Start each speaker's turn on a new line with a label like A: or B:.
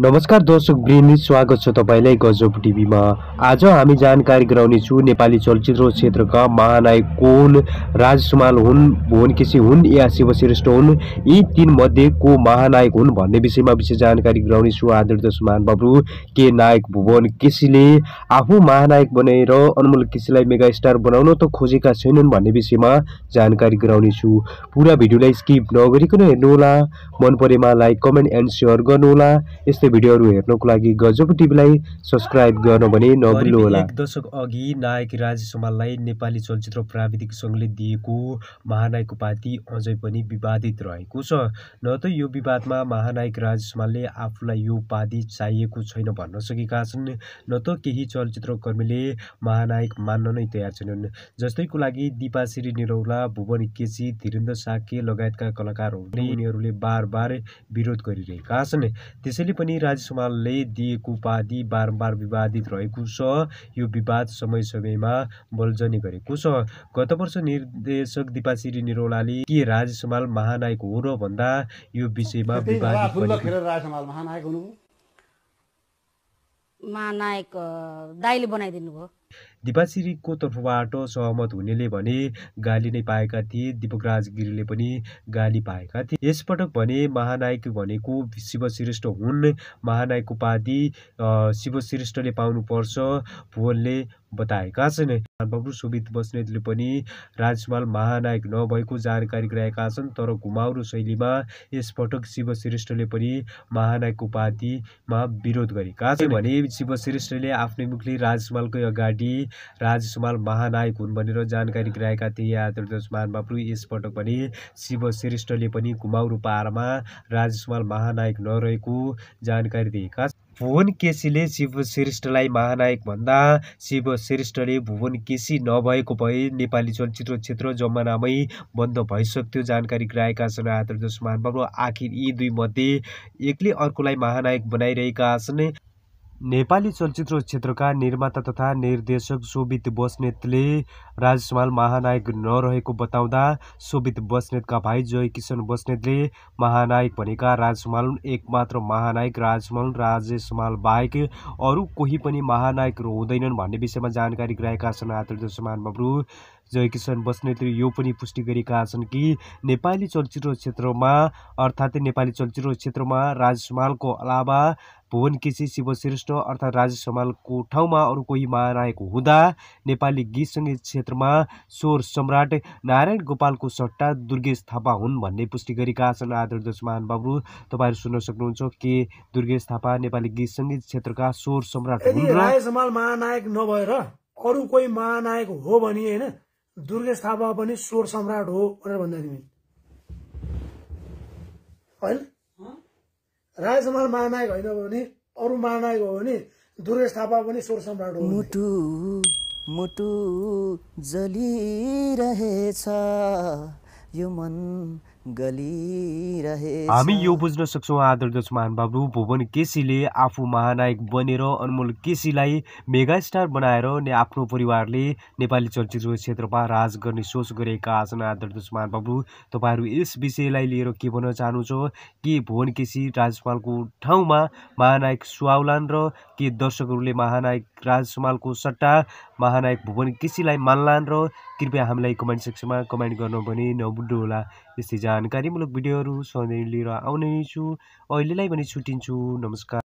A: नमस्कार दर्शक वृन्द स्वागत छ तपाईँलाई गजब टिभीमा आज हामी जानकारी गराउनेछु नेपाली चलचित्र क्षेत्रका महानायक को हुन् राज सुमाल हुन् भुवन केसी हुन् या श्रेष्ठ हुन् यी तिन मध्ये को महानायक हुन् भन्ने विषयमा विशेष जानकारी गराउनेछु आदरणीय सुमान बाबु के नायक भुवन केसीले आफू महानायक बनेर अनमोल केसीलाई मेगा स्टार बनाउन त खोजेका छैनन् भन्ने विषयमा जानकारी गराउनेछु पुरा भिडियोलाई स्किप नगरिकन हेर्नुहोला मन परेमा लाइक कमेन्ट एन्ड सेयर गर्नुहोला यस्तै भिडियोहरू हेर्नको लागि गजब टिभीलाई सब्सक्राइब गर्नु भने नभुल्नु होला एक दशक अघि नायक राजेश सुमाललाई नेपाली चलचित्र प्राविधिक सङ्घले दिएको महानायक उपाधि अझै पनि विवादित रहेको छ न त यो विवादमा महानायक राजेश सुमालले आफूलाई यो उपाधि चाहिएको छैन भन्न सकेका छन् न त केही चलचित्र कर्मीले महानायक मान्न नै तयार छैनन् जस्तैको लागि दिपा निरौला भुवन केसी धीरेन्द्र साके लगायतका कलाकारहरूले यिनीहरूले बार बार विरोध गरिरहेका छन् त्यसैले पनि पनि राज्यसभाले दिएको उपाधि बारम्बार विवादित रहेको छ यो विवाद समय समयमा बल्झने गरेको छ गत वर्ष निर्देशक दिपासिरी निरौलाले के राज्यसभाल महानायक हो र भन्दा यो विषयमा विवाद महानायक दाइले बनाइदिनु भयो दिपासिरीको तर्फबाट सहमत हुनेले भने गाली नै पाएका थिए दिपकराज गिरीले पनि गाली पाएका थिए यसपटक भने महानायक भनेको शिवश्रेष्ठ हुन् महानायक उपाधि शिवश्रेष्ठले पाउनुपर्छ भुवनले बताएका छन् बाबु सुबित बस्नेतले पनि राजमाल महानायक नभएको जानकारी गराएका छन् तर घुमाउरो शैलीमा यसपटक शिवश्रेष्ठले पनि महानायक उपाधिमा विरोध गरेका छन् भने शिवश्रेष्ठले आफ्नै मुखले राजमालकै अगाडि डी राजकुमार महानायक हुन् भनेर जानकारी गराएका थिए आदरणीय महानुभावहरू यसपटक पनि शिव श्रेष्ठले पनि घुमाउरो पाहाडमा राजकुमार महानायक नरहेको जानकारी दिएका भुवन केसीले शिव श्रेष्ठलाई महानायक भन्दा शिव श्रेष्ठले भुवन केसी नभएको भए नेपाली चलचित्र क्षेत्र जमानामै बन्द भइसक्थ्यो जानकारी गराएका छन् आदर जसमान बाबु आखिर यी दुई मध्ये एकले अर्कोलाई महानायक बनाइरहेका छन् नेपाली चलचित्र क्षेत्रका निर्माता तथा निर्देशक सोभित बस्नेतले राजसमल महानायक नरहेको बताउँदा सोभित बस्नेतका भाइ जयकिशन बस्नेतले महानायक भनेका राजसमल एकमात्र महानायक राजमाल राजेशमाल बाहेक अरू कोही पनि महानायक हुँदैनन् भन्ने विषयमा जानकारी गराएका छन् आतृत्य समान बब्रु जयकिशन बस्नेतले यो पनि पुष्टि गरेका छन् कि नेपाली चलचित्र क्षेत्रमा अर्थात् नेपाली चलचित्र क्षेत्रमा राजेश मालको अलावा भुवन केसी शिवश्रेष्ठ अर्थात् राजेश ठाउँमा अरू कोही महानायक हुँदा नेपाली गीत सङ्गीत क्षेत्रमा स्वर सम्राट नारायण गोपालको सट्टा दुर्गेश थापा हुन् भन्ने पुष्टि गरेका छन् आदर महान बाबु तपाईँहरू सुन्न सक्नुहुन्छ के दुर्गेश थापा नेपाली गीत सङ्गीत क्षेत्रका स्वर सम्राट हुन् महानायक नभएर अरू कोही महानायक हो भने होइन दुर्गेश थापा पनि स्वर सम्राट हो भनेर भन्दा तिमी होइन राजमहल महानायक होइन भने अरू महानायक हो भने दुर्गेश थापा पनि स्वर सम्राट हो मुटु मुटु जलिरहेछ यो मन हामी यो बुझ्न सक्छौँ आदरणीय महानबाबु भुवन केसीले आफू महानायक बनेर अनमोल केसीलाई मेगास्टार बनाएर ने आफ्नो परिवारले नेपाली चलचित्र क्षेत्रमा राज गर्ने सोच गरेका छन् आदरणीय महान बाबु तपाईँहरू यस विषयलाई लिएर के भन्न चाहनुहुन्छ के भुवन केसी राजमालको ठाउँमा महानायक सुहाउलान् र के दर्शकहरूले महानायक राजमालको सट्टा महानायक भुवन केसीलाई मान्लान् र कृपया हामीलाई कमेन्ट सेक्सनमा कमेन्ट गर्नु भने होला यस्तै जानकारीमूलक भिडियोहरू सधैँ लिएर आउने नै छु अहिलेलाई पनि छुट्टिन्छु नमस्कार